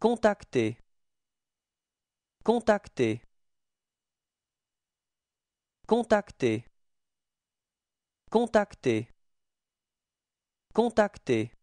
contacter contacter contacter contacter contacter